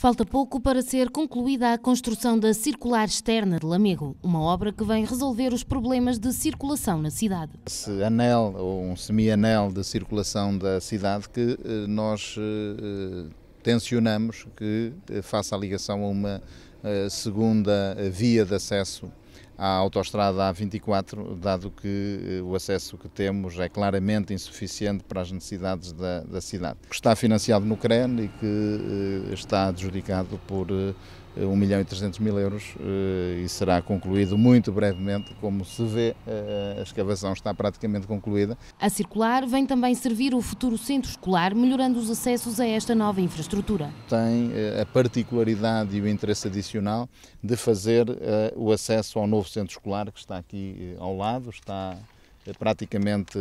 Falta pouco para ser concluída a construção da Circular Externa de Lamego, uma obra que vem resolver os problemas de circulação na cidade. Esse anel, ou um semi-anel de circulação da cidade, que eh, nós eh, eh, tensionamos que faça a ligação a uma segunda via de acesso à autoestrada A24, dado que eh, o acesso que temos é claramente insuficiente para as necessidades da, da cidade. Que está financiado no CREN e que eh, está adjudicado por eh, 1 eh, milhão e 300 mil euros eh, e será concluído muito brevemente. Como se vê, eh, a escavação está praticamente concluída. A circular vem também servir o futuro centro escolar, melhorando os acessos a esta nova infraestrutura. Tem a particularidade e o interesse adicional de fazer o acesso ao novo centro escolar que está aqui ao lado, está praticamente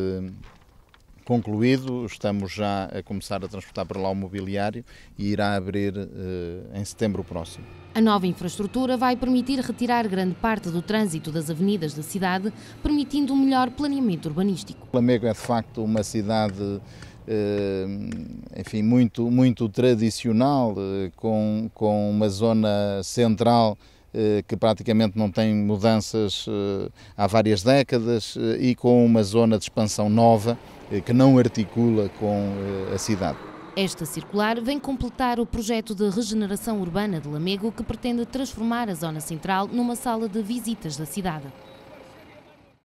concluído, estamos já a começar a transportar para lá o mobiliário e irá abrir eh, em setembro próximo. A nova infraestrutura vai permitir retirar grande parte do trânsito das avenidas da cidade, permitindo um melhor planeamento urbanístico. Lamego é de facto uma cidade eh, enfim, muito, muito tradicional, eh, com, com uma zona central que praticamente não tem mudanças há várias décadas e com uma zona de expansão nova eh, que não articula com eh, a cidade. Esta circular vem completar o projeto de regeneração urbana de Lamego que pretende transformar a zona central numa sala de visitas da cidade.